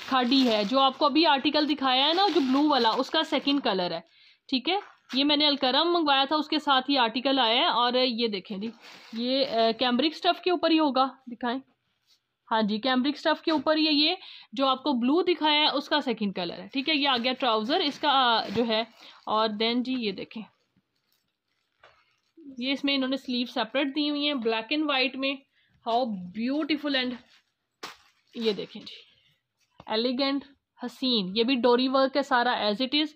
खाडी है जो आपको अभी आर्टिकल दिखाया है ना जो ब्लू वाला उसका सेकंड कलर है ठीक है ये मैंने अलकरम मंगवाया था उसके साथ ही आर्टिकल आया है और ये देखें जी ये कैम्ब्रिक स्टफ़ के ऊपर ही होगा दिखाएं हाँ जी कैम्ब्रिक स्टफ़ के ऊपर ये ये जो आपको ब्लू दिखाया है उसका सेकेंड कलर है ठीक है ये आ गया ट्राउज़र इसका जो है और देन जी ये देखें ये इसमें इन्होंने स्लीव सेपरेट दी हुई हैं ब्लैक एंड वाइट में हाउ ब्यूटिफुल एंड ये देखें जी एलिगेंट हसीन ये भी डोरी वर्क है सारा एज इट इज़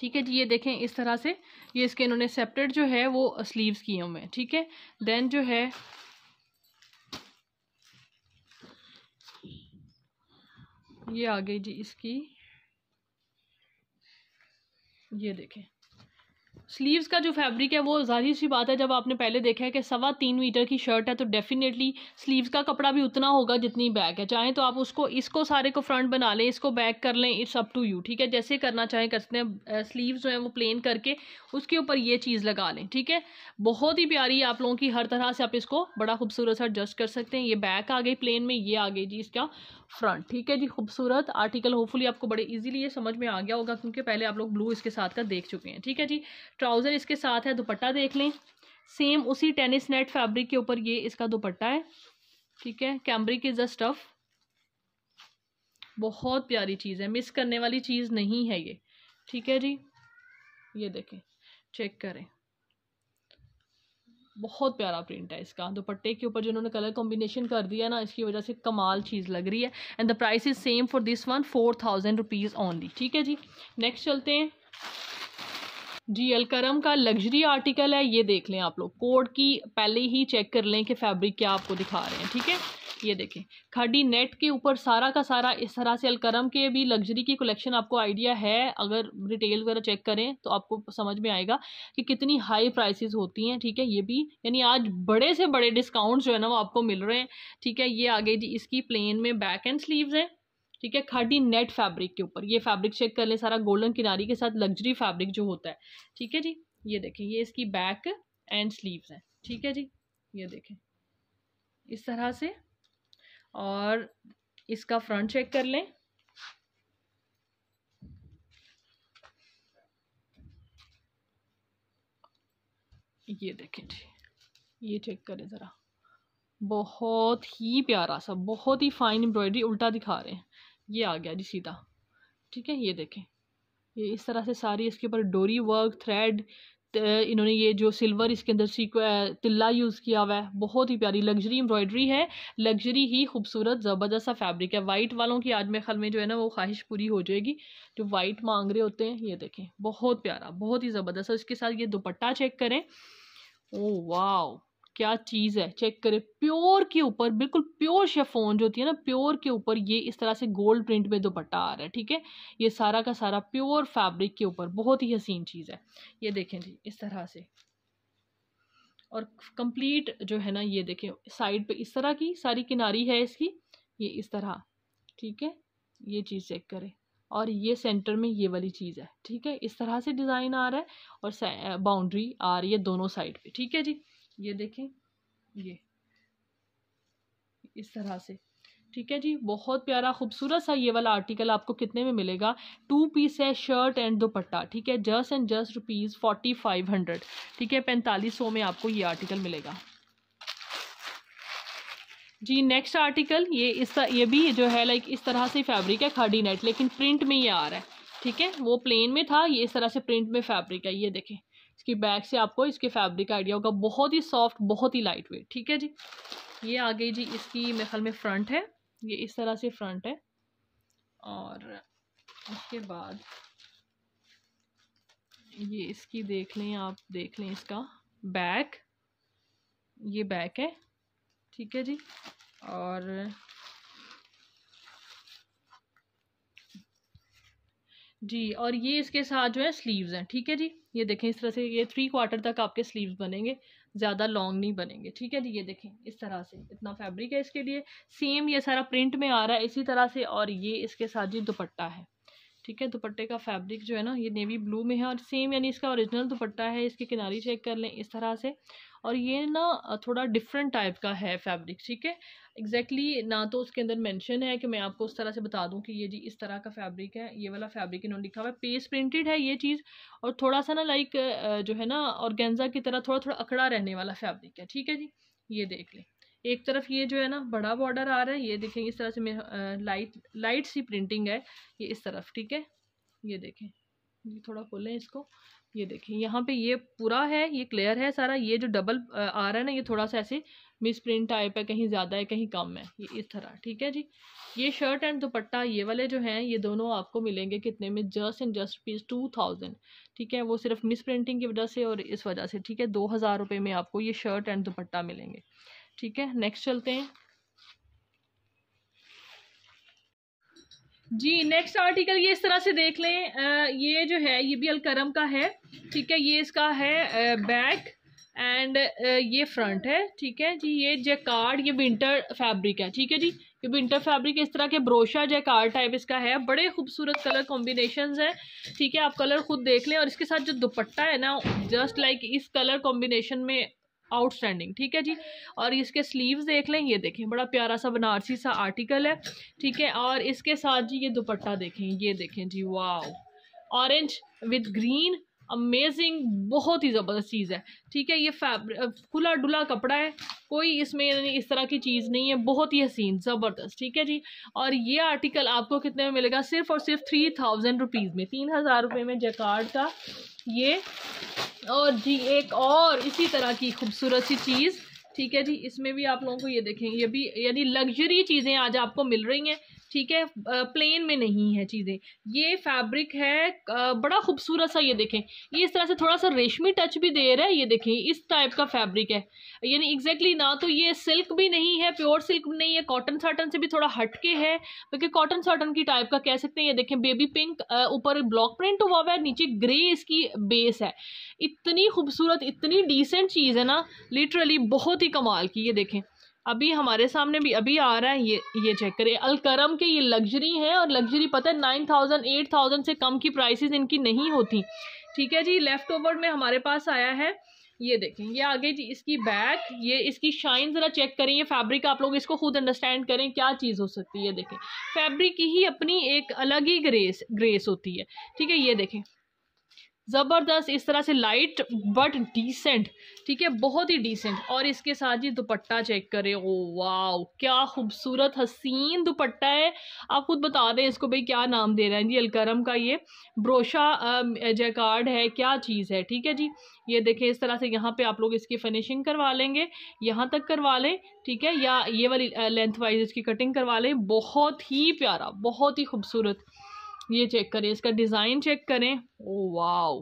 ठीक है जी ये देखें इस तरह से ये इसके इन्होंने सेपरेट जो है वो स्लीव्स किए हुए हैं ठीक है देन जो है ये आ गई जी इसकी ये देखें स्लीव्स का जो फैब्रिक है वो जाहिर सी बात है जब आपने पहले देखा है कि सवा तीन मीटर की शर्ट है तो डेफिनेटली स्लीव्स का कपड़ा भी उतना होगा जितनी बैक है चाहें तो आप उसको इसको सारे को फ्रंट बना लें इसको बैक कर लें इट्स अप टू यू ठीक है जैसे करना चाहें कर सकते हैं स्लीव जो है वो प्लेन करके उसके ऊपर ये चीज़ लगा लें ठीक है बहुत ही प्यारी आप लोगों की हर तरह से आप इसको बड़ा खूबसूरत सा एडजस्ट कर सकते हैं ये बैक आ गई प्लेन में ये आ गई जी इसका फ्रंट ठीक है जी खूबसूरत आर्टिकल होपफुली आपको बड़े इजीली ये समझ में आ गया होगा क्योंकि पहले आप लोग ब्लू इसके साथ का देख चुके हैं ठीक है जी ट्राउज़र इसके साथ है दुपट्टा देख लें सेम उसी टेनिस नेट फैब्रिक के ऊपर ये इसका दुपट्टा है ठीक है कैम्ब्रिक इज़ अ स्टफ़ बहुत प्यारी चीज़ है मिस करने वाली चीज़ नहीं है ये ठीक है जी ये देखें चेक करें बहुत प्यारा प्रिंट है इसका दुपट्टे के ऊपर जो कलर कॉम्बिनेशन कर दिया ना इसकी वजह से कमाल चीज़ लग रही है and the price is same for this one four thousand rupees only ठीक है जी नेक्स्ट चलते हैं जी अलकरम का लग्जरी आर्टिकल है ये देख लें आप लोग कोड की पहले ही चेक कर लें कि फैब्रिक क्या आपको दिखा रहे हैं ठीक है ये देखें खड़ी नेट के ऊपर सारा का सारा इस तरह से अलकरम के भी लग्जरी की कलेक्शन आपको आइडिया है अगर रिटेल वगैरह चेक करें तो आपको समझ में आएगा कि कितनी हाई प्राइसेस होती हैं ठीक है ये भी यानी आज बड़े से बड़े डिस्काउंट जो है ना वो आपको मिल रहे हैं ठीक है ये आगे जी इसकी प्लेन में बैक एंड स्लीव है ठीक है खाटी नेट फैब्रिक के ऊपर ये फैब्रिक चेक कर लें सारा गोल्डन किनारी के साथ लग्जरी फैब्रिक जो होता है ठीक है जी ये देखें ये इसकी बैक एंड स्लीव्स हैं ठीक है जी ये देखें इस तरह से और इसका फ्रंट चेक कर लें ये देखें जी ये चेक करें ज़रा बहुत ही प्यारा सा बहुत ही फाइन एम्ब्रॉयडरी उल्टा दिखा रहे हैं ये आ गया जी सीधा ठीक है ये देखें ये इस तरह से सारी इसके ऊपर डोरी वर्क थ्रेड इन्होंने ये जो सिल्वर इसके अंदर सीक्व तिल्ला यूज़ किया हुआ है बहुत ही प्यारी लग्जरी एम्ब्रॉयडरी है लग्जरी ही खूबसूरत ज़बरदस्त सा फैब्रिक है वाइट वालों की आज में ख्याल में जो है ना वो ख्वाहिश पूरी हो जाएगी जो वाइट मांग रहे होते हैं ये देखें बहुत प्यारा बहुत ही ज़बरदस्त है इसके साथ ये दुपट्टा चेक करें ओ वाओ क्या चीज़ है चेक करें प्योर के ऊपर बिल्कुल प्योर शेफोन जो होती है ना प्योर के ऊपर ये इस तरह से गोल्ड प्रिंट में दुपट्टा आ रहा है ठीक है ये सारा का सारा प्योर फैब्रिक के ऊपर बहुत ही हसीन चीज़ है ये देखें जी इस तरह से और कंप्लीट जो है ना ये देखें साइड पे इस तरह की सारी किनारी है इसकी ये इस तरह ठीक है ये चीज़ चेक करें और ये सेंटर में ये वाली चीज़ है ठीक है इस तरह से डिज़ाइन आ रहा है और बाउंड्री आ रही है दोनों साइड पे ठीक है जी ये देखें ये इस तरह से ठीक है जी बहुत प्यारा खूबसूरत सा ये वाला आर्टिकल आपको कितने में मिलेगा टू पीस है शर्ट एंड दुपट्टा ठीक है just and just rupees forty five hundred ठीक है पैंतालीस सौ में आपको ये आर्टिकल मिलेगा जी नेक्स्ट आर्टिकल ये इस तर, ये भी जो है लाइक इस तरह से फैब्रिक है खाडी नेट लेकिन प्रिंट में ये आ रहा है ठीक है वो प्लेन में था ये इस तरह से प्रिंट में फैब्रिक है ये देखें इसकी बैक से आपको इसके फैब्रिक आइडिया होगा बहुत ही सॉफ्ट बहुत ही लाइट वेट ठीक है जी ये आ गई जी इसकी मेरे ख्याल में फ्रंट है ये इस तरह से फ्रंट है और उसके बाद ये इसकी देख लें आप देख लें इसका बैक ये बैक है ठीक है जी और जी और ये इसके साथ जो है स्लीव्स हैं ठीक है जी ये देखें इस तरह से ये थ्री क्वार्टर तक आपके स्लीव्स बनेंगे ज़्यादा लॉन्ग नहीं बनेंगे ठीक है जी ये देखें इस तरह से इतना फैब्रिक है इसके लिए सेम ये सारा प्रिंट में आ रहा है इसी तरह से और ये इसके साथ जी दुपट्टा है ठीक है दुपट्टे का फैब्रिक जो है ना ये नेवी ब्लू में है और सेम यानी इसका ओरिजिनल दुपट्टा है इसकी किनारी चेक कर लें इस तरह से और ये ना थोड़ा डिफरेंट टाइप का है फैब्रिक ठीक है एग्जैक्टली ना तो उसके अंदर मेंशन है कि मैं आपको उस तरह से बता दूं कि ये जी इस तरह का फैब्रिक है ये वाला फैब्रिक इन्होंने लिखा हुआ है पेस प्रिंटेड है ये चीज़ और थोड़ा सा ना लाइक जो है ना और की तरह थोड़ा थोड़ा अकड़ा रहने वाला फैब्रिक है ठीक है जी ये देख लें एक तरफ ये जो है ना बड़ा बॉर्डर आ रहा है ये देखें इस तरह से मैं लाइट लाइट सी प्रिंटिंग है ये इस तरफ ठीक है ये देखें ये थोड़ा खोलें इसको ये देखें यहाँ पे ये पूरा है ये क्लियर है सारा ये जो डबल आ रहा है ना ये थोड़ा सा ऐसे मिस प्रिंट टाइप है कहीं ज़्यादा है कहीं कम है ये इस तरह ठीक है जी ये शर्ट एंड दुपट्टा ये वाले जो हैं ये दोनों आपको मिलेंगे कितने में just and just piece two thousand ठीक है वो सिर्फ मिस प्रिंटिंग की वजह से और इस वजह से ठीक है दो हज़ार रुपये में आपको ये शर्ट एंड दुपट्टा मिलेंगे ठीक है नेक्स्ट चलते हैं जी नेक्स्ट आर्टिकल ये इस तरह से देख लें आ, ये जो है ये भी अलकरम का है ठीक है ये इसका है बैक एंड ये फ्रंट है ठीक है जी ये जैकार्ड ये विंटर फैब्रिक है ठीक है जी ये विंटर फैब्रिक इस तरह के ब्रोशा जैकार्ड टाइप इसका है बड़े खूबसूरत कलर कॉम्बिनेशन है ठीक है आप कलर खुद देख लें और इसके साथ जो दुपट्टा है ना जस्ट लाइक इस कलर कॉम्बिनेशन में आउटस्टैंडिंग ठीक है जी और इसके स्लीव्स देख लें ये देखें बड़ा प्यारा सा बनारसी सा आर्टिकल है ठीक है और इसके साथ जी ये दुपट्टा देखें ये देखें जी wow orange with green amazing बहुत ही ज़बरदस्त चीज़ है ठीक है ये फैब्रिक खुला डुला कपड़ा है कोई इसमें यानी इस तरह की चीज़ नहीं है बहुत ही हसीन ज़बरदस्त ठीक है जी और ये आर्टिकल आपको कितने में मिलेगा सिर्फ और सिर्फ थ्री थाउजेंड रुपीज़ में तीन हज़ार रुपये में जैकार्ड का ये और जी एक और इसी तरह की खूबसूरत सी चीज़ ठीक है जी इसमें भी आप लोगों को ये देखेंगे ये भी यानी लग्जरी चीज़ें आज आपको मिल रही हैं ठीक है प्लेन में नहीं है चीज़ें ये फैब्रिक है बड़ा खूबसूरत सा ये देखें ये इस तरह से थोड़ा सा रेशमी टच भी दे रहा है ये देखें इस टाइप का फैब्रिक है यानी एग्जैक्टली ना तो ये सिल्क भी नहीं है प्योर सिल्क नहीं है कॉटन साटन से भी थोड़ा हटके है बल्कि कॉटन साटन की टाइप का कह सकते हैं ये देखें बेबी पिंक ऊपर ब्लॉक प्रिंट हुआ हुआ है नीचे ग्रे इसकी बेस है इतनी खूबसूरत इतनी डिसेंट चीज़ है ना लिटरली बहुत ही कमाल की ये देखें अभी हमारे सामने भी अभी आ रहा है ये ये चेक करें अलकरम के ये लग्जरी है और लग्जरी पता है नाइन थाउजेंड एट थाउजेंड से कम की प्राइसेस इनकी नहीं होती ठीक है जी लेफ़्ट ओवर में हमारे पास आया है ये देखें ये आगे जी इसकी बैक ये इसकी शाइन ज़रा चेक करें ये फैब्रिक आप लोग इसको खुद अंडरस्टैंड करें क्या चीज़ हो सकती है देखें फैब्रिक की ही अपनी एक अलग ही ग्रेस ग्रेस होती है ठीक है ये देखें ज़बरदस्त इस तरह से लाइट बट डिसेंट ठीक है बहुत ही डिसेंट और इसके साथ ही दुपट्टा चेक करें ओ वाओ क्या खूबसूरत हसीन दुपट्टा है आप खुद बता दें इसको भाई क्या नाम दे रहे हैं जी अलकरम का ये ब्रोशा जैकार्ड है क्या चीज़ है ठीक है जी ये देखें इस तरह से यहाँ पे आप लोग इसकी फिनिशिंग करवा लेंगे यहाँ तक करवा लें ठीक है या ये वाली लेंथ वाइज इसकी कटिंग करवा लें बहुत ही प्यारा बहुत ही खूबसूरत ये चेक करें इसका डिज़ाइन चेक करें oh wow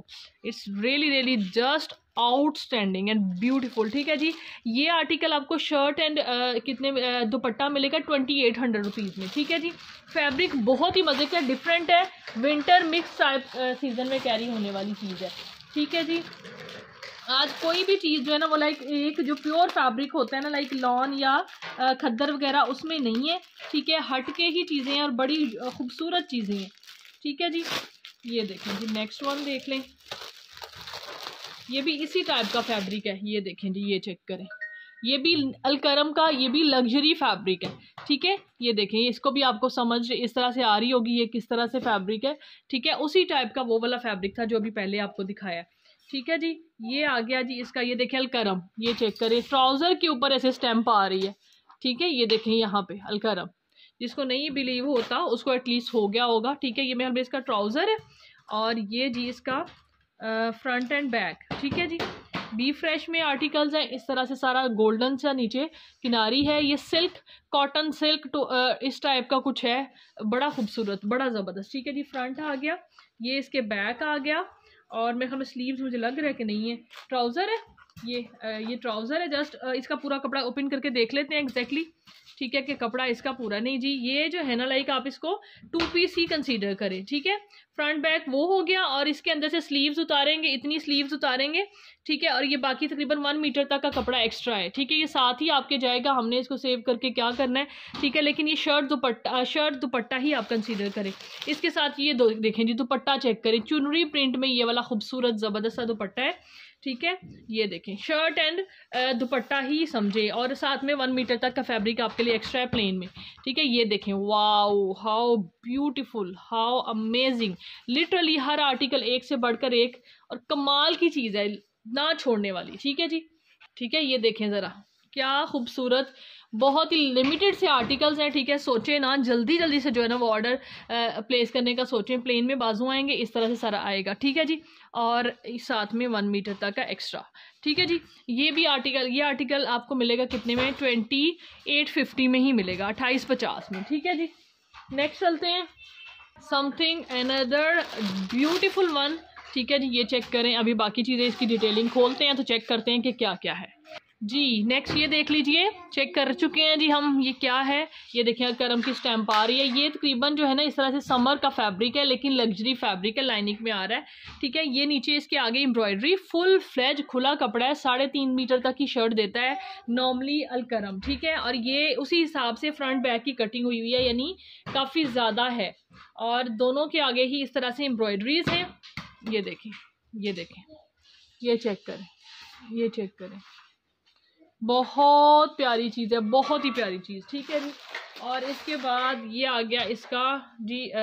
it's really really just outstanding and beautiful ठीक है जी ये आर्टिकल आपको शर्ट एंड uh, कितने uh, दुपट्टा मिलेगा ट्वेंटी एट हंड्रेड रुपीज़ में ठीक है जी फैब्रिक बहुत ही मज़े का डिफरेंट है विंटर मिक्स टाइप सीजन में कैरी होने वाली चीज़ है ठीक है जी आज कोई भी चीज़ जो है ना वो लाइक एक जो प्योर फैब्रिक होता है ना लाइक लॉन या uh, खद्दर वगैरह उसमें नहीं है ठीक है हट के ही चीज़ें हैं और बड़ी uh, खूबसूरत चीज़ें हैं ठीक है जी ये देखें जी नेक्स्ट वन देख लें ये भी इसी टाइप का फैब्रिक है ये देखें जी ये चेक करें ये भी अलकरम का ये भी लग्जरी फैब्रिक है ठीक है ये देखें इसको भी आपको समझ इस तरह से आ रही होगी ये किस तरह से फैब्रिक है ठीक है उसी टाइप का वो वाला फैब्रिक था जो अभी पहले आपको दिखाया ठीक है जी ये आ गया जी इसका ये देखें अलकरम ये चेक करें ट्राउज़र के ऊपर ऐसे स्टैम्प आ रही है ठीक है ये देखें यहाँ पे अलकरम जिसको नहीं बिलीव होता उसको एटलीस्ट हो गया होगा ठीक है ये मेरे इसका ट्राउज़र है और ये जी इसका फ्रंट एंड बैक ठीक है जी बी फ्रेश में आर्टिकल्स हैं इस तरह से सारा गोल्डन सा नीचे किनारी है ये सिल्क कॉटन सिल्क तो इस टाइप का कुछ है बड़ा खूबसूरत बड़ा ज़बरदस्त ठीक है जी फ्रंट आ गया ये इसके बैक आ गया और मेरे हमें स्लीव्स मुझे लग रहा है कि नहीं है ट्राउज़र है ये ये ट्राउज़र है जस्ट इसका पूरा कपड़ा ओपन करके देख लेते हैं एग्जैक्टली exactly. ठीक है कि कपड़ा इसका पूरा नहीं जी ये जो ना लाइक आप इसको टू पीस ही कंसीडर करें ठीक है फ्रंट बैक वो हो गया और इसके अंदर से स्लीव्स उतारेंगे इतनी स्लीव्स उतारेंगे ठीक है और ये बाकी तकरीबन वन मीटर तक का कपड़ा एक्स्ट्रा है ठीक है ये साथ ही आपके जाएगा हमने इसको सेव करके क्या करना है ठीक है लेकिन ये शर्ट दुपट्टा शर्ट दुपट्टा ही आप कंसीडर करें इसके साथ ये दो देखें जी दुपट्टा चेक करें चुनरी प्रिंट में ये वाला खूबसूरत ज़बरदस्त दुपट्टा है ठीक है ये देखें शर्ट एंड दुपट्टा ही समझे और साथ में वन मीटर तक का फैब्रिक आपके लिए एक्स्ट्रा है प्लेन में ठीक है ये देखें wow how beautiful how amazing literally हर आर्टिकल एक से बढ़कर एक और कमाल की चीज़ है ना छोड़ने वाली ठीक है जी ठीक है ये देखें ज़रा क्या खूबसूरत बहुत ही लिमिटेड से आर्टिकल्स हैं ठीक है सोचें ना जल्दी जल्दी से जो है ना वो ऑर्डर प्लेस करने का सोचें प्लेन में बाजू आएंगे इस तरह से सारा आएगा ठीक है जी और साथ में वन मीटर तक का एक्स्ट्रा ठीक है जी ये भी आर्टिकल ये आर्टिकल आपको मिलेगा कितने में ट्वेंटी एट फिफ्टी में ही मिलेगा अट्ठाईस पचास में ठीक है जी नेक्स्ट चलते हैं समथिंग अनदर ब्यूटीफुल वन ठीक है जी ये चेक करें अभी बाकी चीज़ें इसकी डिटेलिंग खोलते हैं तो चेक करते हैं कि क्या क्या है जी नेक्स्ट ये देख लीजिए चेक कर चुके हैं जी हम ये क्या है ये देखें कर्म की स्टैम्प आ रही है ये तकरीबन जो है ना इस तरह से समर का फैब्रिक है लेकिन लग्जरी फैब्रिक है लाइनिंग में आ रहा है ठीक है ये नीचे इसके आगे एम्ब्रॉयडरी फुल फ्लैज खुला कपड़ा है साढ़े तीन मीटर तक की शर्ट देता है नॉर्मली अलकरम ठीक है और ये उसी हिसाब से फ्रंट बैक की कटिंग हुई हुई है यानी काफ़ी ज़्यादा है और दोनों के आगे ही इस तरह से एम्ब्रॉयडरीज हैं ये देखें ये देखें ये चेक करें ये चेक करें बहुत प्यारी चीज़ है बहुत ही प्यारी चीज़ ठीक है जी और इसके बाद ये आ गया इसका जी आ,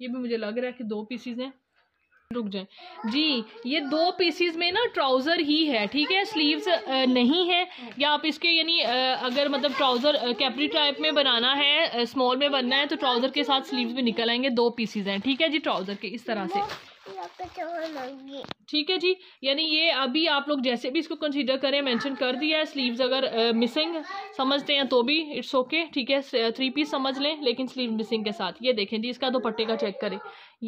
ये भी मुझे लग रहा है कि दो पीसीज हैं रुक जाए जी ये दो पीसीज में ना ट्राउज़र ही है ठीक है स्लीव्स नहीं है या आप इसके यानी अगर मतलब ट्राउज़र कैपरी टाइप में बनाना है स्मॉल में बनना है तो ट्राउज़र के साथ स्लीव्स भी निकल आएंगे दो पीसीज हैं ठीक है जी ट्राउज़र के इस तरह से तो ठीक है जी यानी ये अभी आप लोग जैसे भी इसको कंसीडर करें मेंशन कर दिया है स्लीव्स अगर मिसिंग समझते हैं तो भी इट्स ओके ठीक है थ्री पीस समझ लें लेकिन स्लीव मिसिंग के साथ ये देखें जी इसका दोपट्टे का चेक करें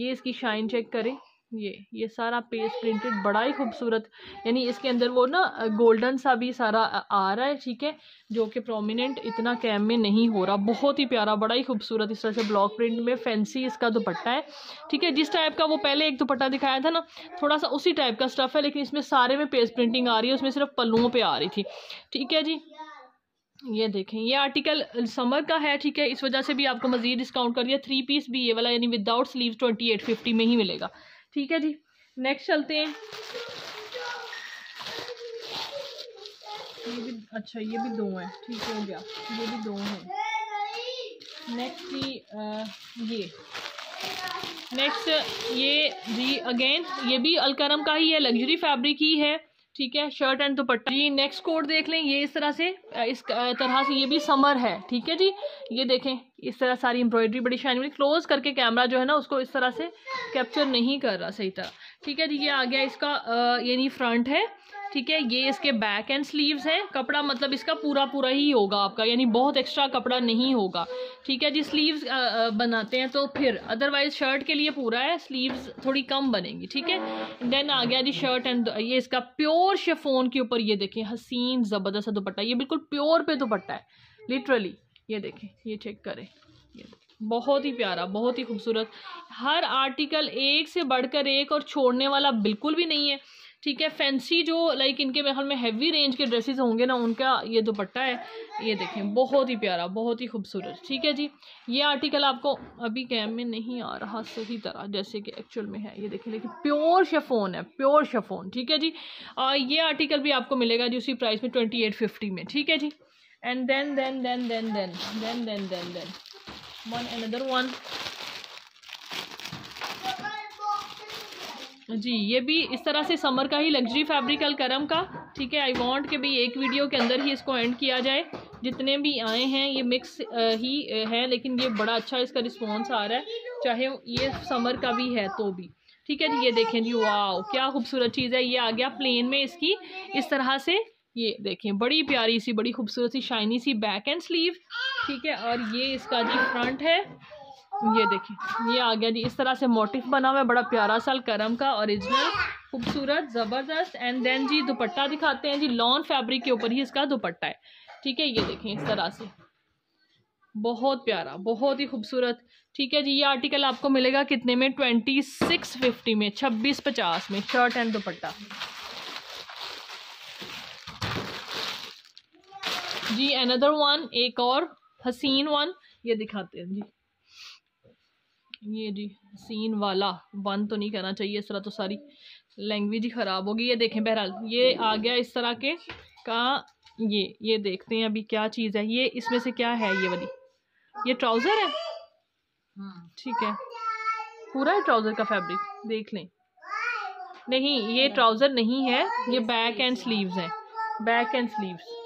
ये इसकी शाइन चेक करें ये ये सारा पेज प्रिंटेड बड़ा ही खूबसूरत यानी इसके अंदर वो ना गोल्डन सा भी सारा आ रहा है ठीक है जो कि प्रोमिनेंट इतना कैम में नहीं हो रहा बहुत ही प्यारा बड़ा ही खूबसूरत इस तरह से ब्लॉक प्रिंट में फैंसी इसका दुपट्टा है ठीक है जिस टाइप का वो पहले एक दुपट्टा दिखाया था ना थोड़ा सा उसी टाइप का स्टफ़ है लेकिन इसमें सारे में पेज प्रिंटिंग आ रही है उसमें सिर्फ पल्लुओं पर आ रही थी ठीक है जी ये देखें ये आर्टिकल समर का है ठीक है इस वजह से भी आपको मजीद डिस्काउंट कर दिया थ्री पीस भी ये वाला यानी without sleeve twenty eight fifty में ही मिलेगा ठीक है जी नेक्स्ट चलते हैं ये भी अच्छा ये भी दो हैं ठीक हो गया ये भी दो हैं नेक्स्ट जी ये नेक्स्ट ये जी अगेन ये भी अलकरम का ही है लग्जरी फैब्रिक ही है ठीक है शर्ट एंड दुपट्टा जी नेक्स्ट कोड देख लें ये इस तरह से इस तरह से ये भी समर है ठीक है जी ये देखें इस तरह सारी एम्ब्रॉयडरी बड़ी शाइन मिली क्लोज करके कैमरा जो है ना उसको इस तरह से कैप्चर नहीं कर रहा सही तरह ठीक है जी ये आ गया इसका यानी फ्रंट है ठीक है ये इसके बैक एंड स्लीव्स हैं कपड़ा मतलब इसका पूरा पूरा ही होगा आपका यानी बहुत एक्स्ट्रा कपड़ा नहीं होगा ठीक है जी स्लीव्स बनाते हैं तो फिर अदरवाइज शर्ट के लिए पूरा है स्लीव्स थोड़ी कम बनेंगी ठीक है देन आ गया जी शर्ट एंड ये इसका प्योर शेफोन के ऊपर ये देखें हसीन ज़बरदस्त दुपट्टा ये बिल्कुल प्योर पे दुपट्टा है लिटरली ये देखें ये चेक करें ये देखें बहुत ही प्यारा बहुत ही खूबसूरत हर आर्टिकल एक से बढ़कर एक और छोड़ने वाला बिल्कुल भी नहीं है ठीक है फैंसी जो लाइक इनके ख्याल में हैवी रेंज के ड्रेसेस होंगे ना उनका ये दुपट्टा है ये देखें बहुत ही प्यारा बहुत ही खूबसूरत ठीक है जी ये आर्टिकल आपको अभी कैम में नहीं आ रहा सही तरह जैसे कि एक्चुअल में है ये देखें लेकिन प्योर शेफोन है प्योर शेफोन ठीक है जी और ये आर्टिकल भी आपको मिलेगा जी उसी प्राइस में ट्वेंटी एट फिफ्टी में ठीक है जी and then then then then then then then then then one other one जी ये भी इस तरह से समर का ही लग्जरी फैब्रिक अलकरम का ठीक है आई वांट के भी एक वीडियो के अंदर ही इसको एंड किया जाए जितने भी आए हैं ये मिक्स ही है लेकिन ये बड़ा अच्छा इसका रिस्पॉन्स आ रहा है चाहे ये समर का भी है तो भी ठीक है जी ये देखें जी वाह क्या खूबसूरत चीज़ है ये आ गया प्लेन में इसकी इस तरह से ये देखें बड़ी प्यारी सी बड़ी खूबसूरत सी शाइनी सी बैक एंड स्लीव ठीक है और ये इसका जी फ्रंट है ये देखिए ये आ गया जी इस तरह से मोटिफ बना हुआ है बड़ा प्यारा साल करम का ओरिजिनल खूबसूरत ज़बरदस्त एंड देन जी दुपट्टा दिखाते हैं जी लॉन फैब्रिक के ऊपर ही इसका दुपट्टा है ठीक है ये देखें इस तरह से बहुत प्यारा बहुत ही खूबसूरत ठीक है जी ये आर्टिकल आपको मिलेगा कितने में ट्वेंटी सिक्स फिफ्टी में छब्बीस पचास में शर्ट एंड दुपट्टा जी अनदर वन एक और हसीन वन ये दिखाते हैं जी ये जी सीन वाला वन तो नहीं कहना चाहिए इस तरह तो सारी लैंग्वेज ही ख़राब होगी ये देखें बहरहाल ये आ गया इस तरह के का ये ये देखते हैं अभी क्या चीज़ है ये इसमें से क्या है ये वाली ये ट्राउज़र है हाँ। ठीक है पूरा है ट्राउज़र का फैब्रिक देख लें नहीं ये ट्राउज़र नहीं है ये बैक एंड स्लीव्स हैं बैक एंड स्लीव्स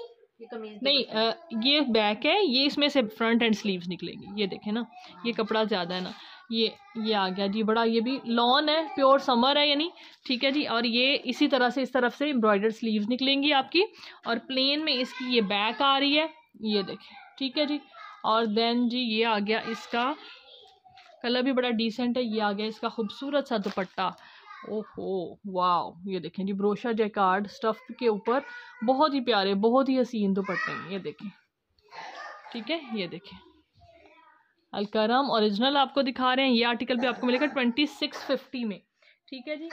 नहीं आ, ये बैक है ये इसमें से फ्रंट एंड स्लीव्स निकलेगी ये देखें ना ये कपड़ा ज़्यादा है ना ये ये आ गया जी बड़ा ये भी लॉन है प्योर समर है यानी ठीक है जी और ये इसी तरह से इस तरफ से एम्ब्रॉयडर स्लीव्स निकलेंगी आपकी और प्लेन में इसकी ये बैक आ रही है ये देखें ठीक है जी और देन जी ये आ गया इसका कलर भी बड़ा डिसेंट है ये आ गया इसका खूबसूरत सा दुपट्टा ओहो वाह ये देखें जी ब्रोशा जैकार्ड स्टफ़ के ऊपर बहुत ही प्यारे बहुत ही हसीन दुपट्टे हैं ये देखें ठीक है ये देखें अलकरम ओरिजिनल आपको दिखा रहे हैं ये आर्टिकल भी आपको मिलेगा ट्वेंटी सिक्स फिफ्टी में ठीक है जी